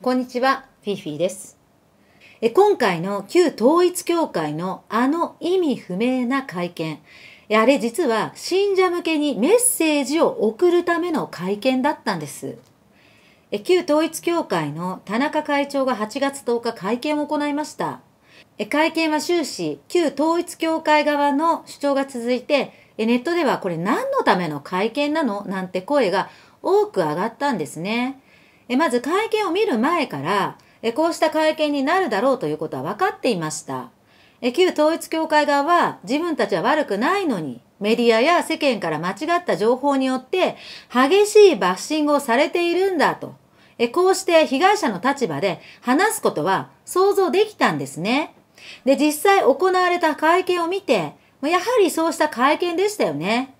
こんにちは、フィフィです。え今回の旧統一教会のあの意味不明な会見、あれ実は信者向けにメッセージを送るための会見だったんです。え旧統一教会の田中会長が8月10日会見を行いました。え会見は終始、旧統一教会側の主張が続いて、ネットではこれ何のための会見なのなんて声が多く上がったんですね。えまず会見を見る前からえこうした会見になるだろうということは分かっていました。え旧統一協会側は自分たちは悪くないのにメディアや世間から間違った情報によって激しいバッシングをされているんだと。えこうして被害者の立場で話すことは想像できたんですね。で、実際行われた会見を見て、やはりそうした会見でしたよね。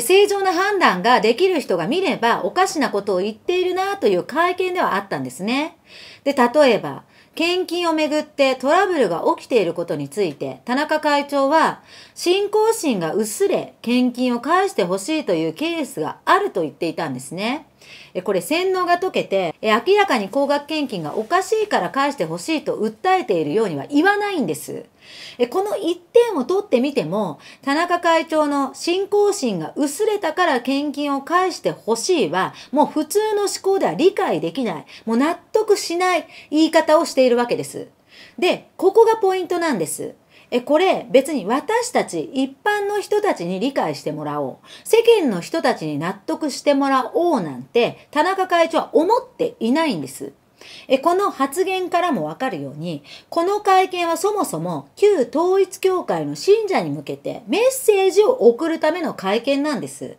正常な判断ができる人が見ればおかしなことを言っているなという会見ではあったんですね。で、例えば、献金をめぐってトラブルが起きていることについて、田中会長は、信仰心が薄れ、献金を返してほしいというケースがあると言っていたんですね。えこれ洗脳が解けてえ明らかに高額献金がおかしいから返してほしいと訴えているようには言わないんですえこの一点を取ってみても田中会長の信仰心が薄れたから献金を返してほしいはもう普通の思考では理解できないもう納得しない言い方をしているわけですでここがポイントなんですえ、これ別に私たち一般の人たちに理解してもらおう。世間の人たちに納得してもらおうなんて田中会長は思っていないんです。え、この発言からもわかるように、この会見はそもそも旧統一教会の信者に向けてメッセージを送るための会見なんです。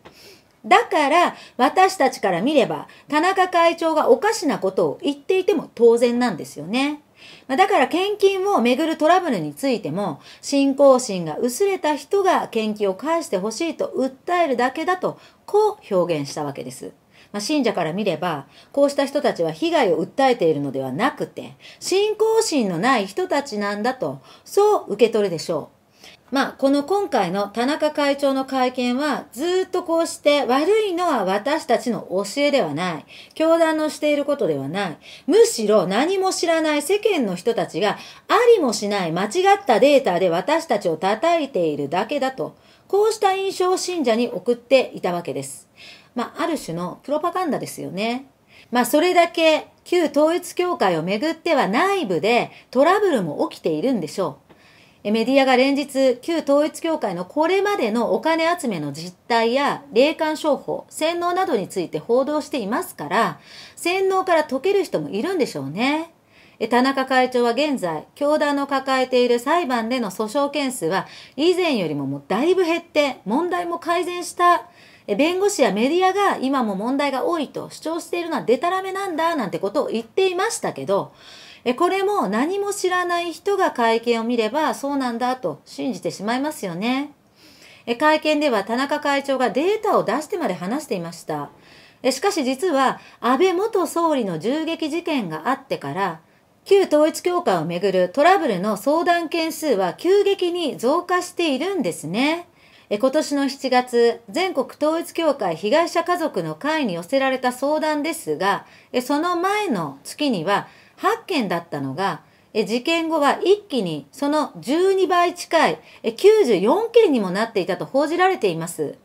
だから、私たちから見れば、田中会長がおかしなことを言っていても当然なんですよね。まだから献金をめぐるトラブルについても、信仰心が薄れた人が献金を返してほしいと訴えるだけだと、こう表現したわけです。まあ、信者から見れば、こうした人たちは被害を訴えているのではなくて、信仰心のない人たちなんだと、そう受け取るでしょう。まあ、この今回の田中会長の会見は、ずっとこうして悪いのは私たちの教えではない。教団のしていることではない。むしろ何も知らない世間の人たちがありもしない間違ったデータで私たちを叩いているだけだと、こうした印象を信者に送っていたわけです。まあ、ある種のプロパガンダですよね。まあ、それだけ旧統一教会をめぐっては内部でトラブルも起きているんでしょう。メディアが連日、旧統一教会のこれまでのお金集めの実態や、霊感商法、洗脳などについて報道していますから、洗脳から解ける人もいるんでしょうね。田中会長は現在、教団の抱えている裁判での訴訟件数は、以前よりももうだいぶ減って、問題も改善した、弁護士やメディアが今も問題が多いと主張しているのはデタラメなんだなんてことを言っていましたけど、これも何も知らない人が会見を見ればそうなんだと信じてしまいますよね。会見では田中会長がデータを出してまで話していました。しかし実は安倍元総理の銃撃事件があってから旧統一教会をめぐるトラブルの相談件数は急激に増加しているんですね。今年の7月、全国統一協会被害者家族の会に寄せられた相談ですが、その前の月には8件だったのが、事件後は一気にその12倍近い94件にもなっていたと報じられています。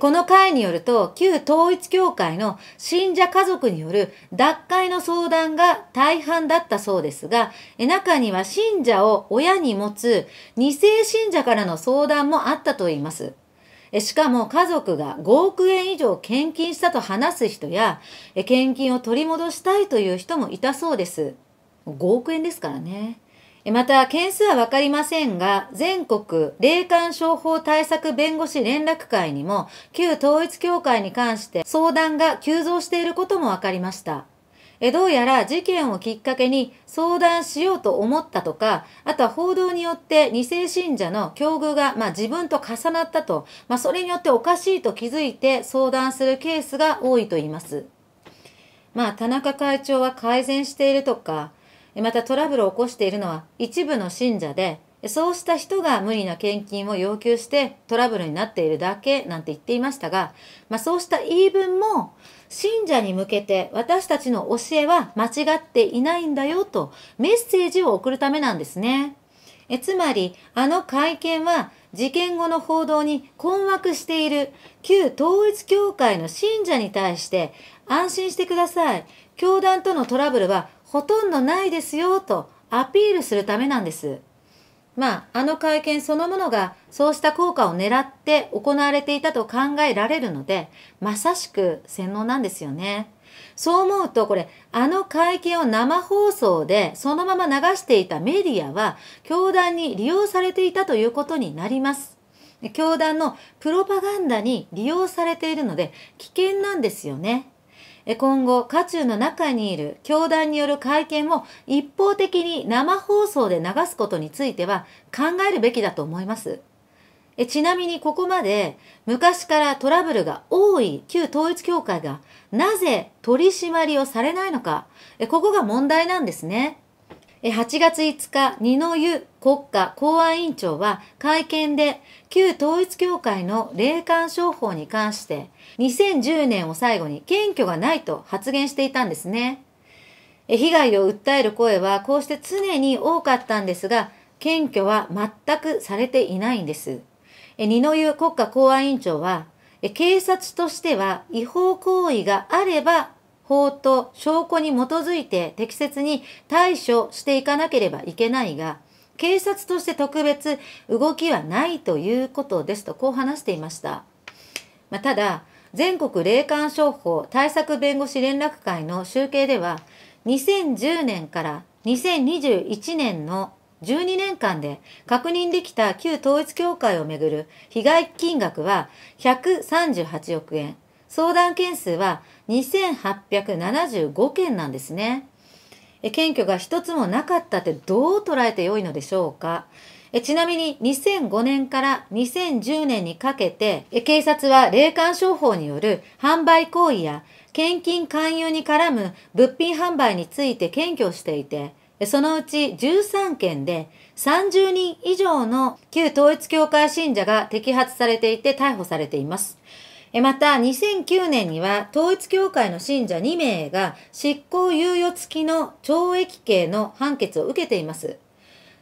この会によると、旧統一教会の信者家族による脱会の相談が大半だったそうですが、中には信者を親に持つ2世信者からの相談もあったといいます。しかも家族が5億円以上献金したと話す人や、献金を取り戻したいという人もいたそうです。5億円ですからね。また、件数はわかりませんが、全国霊感商法対策弁護士連絡会にも、旧統一協会に関して相談が急増していることもわかりました。えどうやら事件をきっかけに相談しようと思ったとか、あとは報道によって2世信者の境遇が、まあ、自分と重なったと、まあ、それによっておかしいと気づいて相談するケースが多いと言います。まあ、田中会長は改善しているとか、またトラブルを起こしているのは一部の信者で、そうした人が無理な献金を要求してトラブルになっているだけなんて言っていましたが、まあ、そうした言い分も信者に向けて私たちの教えは間違っていないんだよとメッセージを送るためなんですね。えつまり、あの会見は事件後の報道に困惑している旧統一教会の信者に対して安心してください。教団とのトラブルはほとんどないですよとアピールするためなんです。まあ、あの会見そのものがそうした効果を狙って行われていたと考えられるので、まさしく洗脳なんですよね。そう思うと、これ、あの会見を生放送でそのまま流していたメディアは、教団に利用されていたということになります。教団のプロパガンダに利用されているので、危険なんですよね。今後、渦中の中にいる教団による会見も一方的に生放送で流すことについては考えるべきだと思います。ちなみにここまで昔からトラブルが多い旧統一教会がなぜ取り締まりをされないのか、ここが問題なんですね。8月5日、二の湯国家公安委員長は会見で旧統一教会の霊感商法に関して2010年を最後に謙虚がないと発言していたんですね。被害を訴える声はこうして常に多かったんですが、検挙は全くされていないんです。二の湯国家公安委員長は、警察としては違法行為があれば法と証拠に基づいて適切に対処していかなければいけないが、警察として特別動きはないということですとこう話していました。まあ、ただ、全国霊感商法対策弁護士連絡会の集計では、2010年から2021年の12年間で確認できた旧統一教会をめぐる被害金額は138億円。相談件数は2875件なんですね。検挙が一つもなかったってどう捉えてよいのでしょうかちなみに2005年から2010年にかけて、警察は霊感商法による販売行為や献金勧誘に絡む物品販売について検挙していて、そのうち13件で30人以上の旧統一教会信者が摘発されていて逮捕されています。また、2009年には統一教会の信者2名が執行猶予付きの懲役刑の判決を受けています。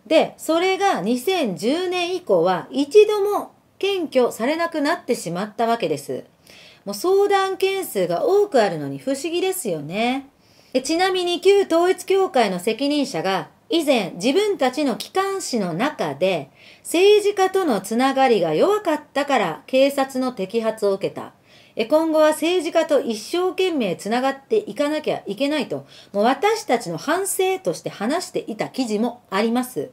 で、それが2010年以降は一度も検挙されなくなってしまったわけです。もう相談件数が多くあるのに不思議ですよね。ちなみに旧統一教会の責任者が以前自分たちの機関誌の中で政治家とのつながりが弱かったから警察の摘発を受けた。今後は政治家と一生懸命つながっていかなきゃいけないと、もう私たちの反省として話していた記事もあります。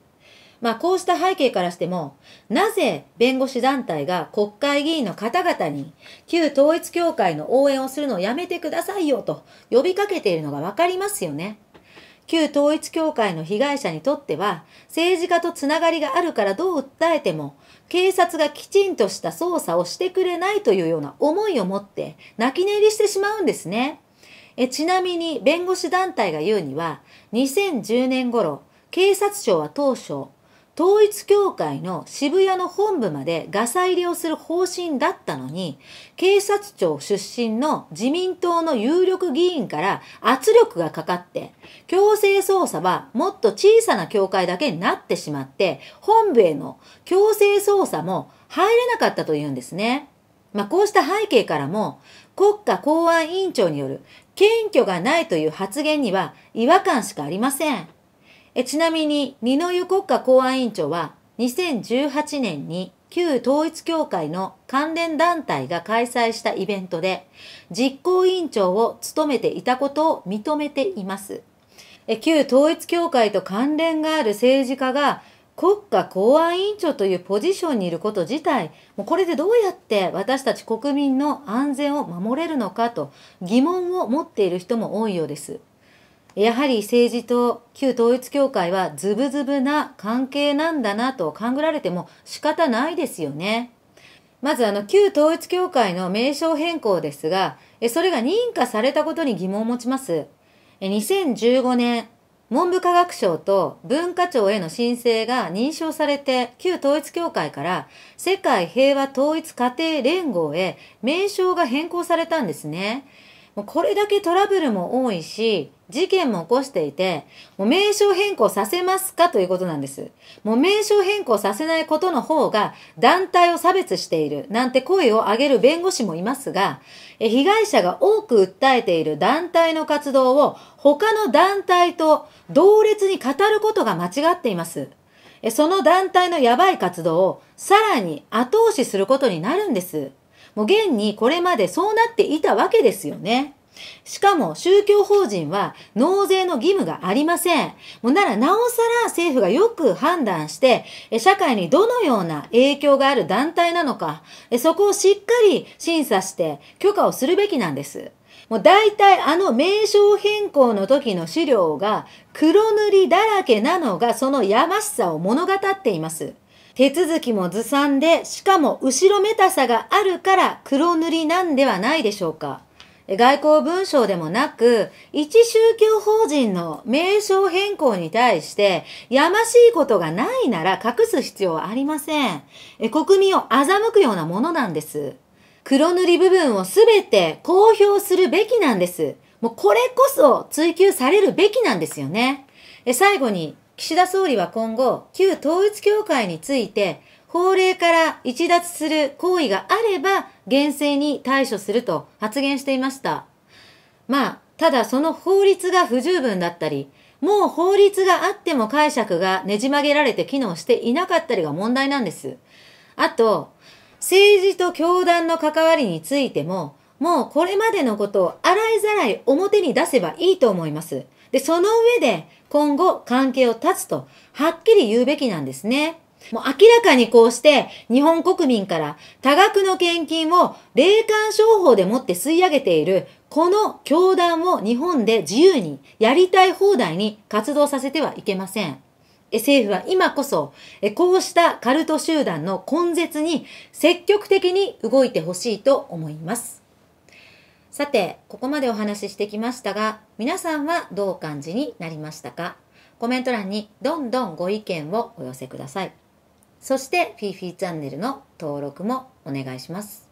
まあこうした背景からしても、なぜ弁護士団体が国会議員の方々に旧統一協会の応援をするのをやめてくださいよと呼びかけているのがわかりますよね。旧統一教会の被害者にとっては、政治家とつながりがあるからどう訴えても、警察がきちんとした捜査をしてくれないというような思いを持って、泣き寝入りしてしまうんですね。えちなみに、弁護士団体が言うには、2010年頃、警察庁は当初、統一教会の渋谷の本部までガサ入れをする方針だったのに、警察庁出身の自民党の有力議員から圧力がかかって、強制捜査はもっと小さな教会だけになってしまって、本部への強制捜査も入れなかったというんですね。まあ、こうした背景からも、国家公安委員長による謙虚がないという発言には違和感しかありません。えちなみに二之湯国家公安委員長は2018年に旧統一教会の関連団体が開催したイベントで実行委員長を務めていたことを認めています。旧統一教会と関連がある政治家が国家公安委員長というポジションにいること自体、もうこれでどうやって私たち国民の安全を守れるのかと疑問を持っている人も多いようです。やはり政治と旧統一教会はズブズブな関係なんだなと勘ぐられても仕方ないですよね。まずあの旧統一教会の名称変更ですが、それが認可されたことに疑問を持ちます。2015年、文部科学省と文化庁への申請が認証されて、旧統一教会から世界平和統一家庭連合へ名称が変更されたんですね。もうこれだけトラブルも多いし、事件も起こしていて、もう名称変更させますかということなんです。もう名称変更させないことの方が団体を差別しているなんて声を上げる弁護士もいますが、被害者が多く訴えている団体の活動を他の団体と同列に語ることが間違っています。その団体のやばい活動をさらに後押しすることになるんです。もう現にこれまでそうなっていたわけですよね。しかも宗教法人は納税の義務がありません。もうならなおさら政府がよく判断して、社会にどのような影響がある団体なのか、そこをしっかり審査して許可をするべきなんです。もう大体あの名称変更の時の資料が黒塗りだらけなのがそのやましさを物語っています。手続きもずさんで、しかも後ろめたさがあるから黒塗りなんではないでしょうか。外交文書でもなく、一宗教法人の名称変更に対して、やましいことがないなら隠す必要はありません。国民を欺くようなものなんです。黒塗り部分をすべて公表するべきなんです。もうこれこそ追求されるべきなんですよね。最後に岸田総理は今後、旧統一教会について、法令から逸脱する行為があれば、厳正に対処すると発言していました。まあ、ただその法律が不十分だったり、もう法律があっても解釈がねじ曲げられて機能していなかったりが問題なんです。あと、政治と教団の関わりについても、もうこれまでのことを洗いざらい表に出せばいいと思います。で、その上で今後関係を断つと、はっきり言うべきなんですね。もう明らかにこうして日本国民から多額の献金を霊感商法でもって吸い上げているこの教団を日本で自由にやりたい放題に活動させてはいけません。政府は今こそ、こうしたカルト集団の根絶に積極的に動いてほしいと思います。さて、ここまでお話ししてきましたが、皆さんはどう感じになりましたかコメント欄にどんどんご意見をお寄せください。そして、フィーフィーチャンネルの登録もお願いします。